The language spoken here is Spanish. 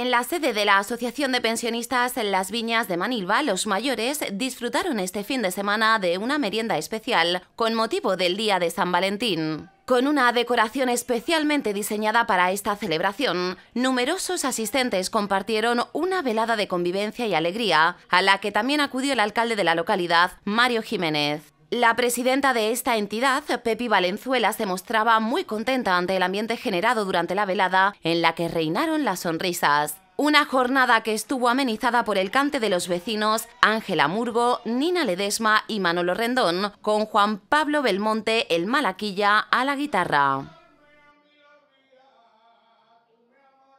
En la sede de la Asociación de Pensionistas en las Viñas de Manilva, los mayores disfrutaron este fin de semana de una merienda especial con motivo del Día de San Valentín. Con una decoración especialmente diseñada para esta celebración, numerosos asistentes compartieron una velada de convivencia y alegría, a la que también acudió el alcalde de la localidad, Mario Jiménez. La presidenta de esta entidad, Pepi Valenzuela, se mostraba muy contenta ante el ambiente generado durante la velada, en la que reinaron las sonrisas. Una jornada que estuvo amenizada por el cante de los vecinos Ángela Murgo, Nina Ledesma y Manolo Rendón, con Juan Pablo Belmonte, el malaquilla, a la guitarra.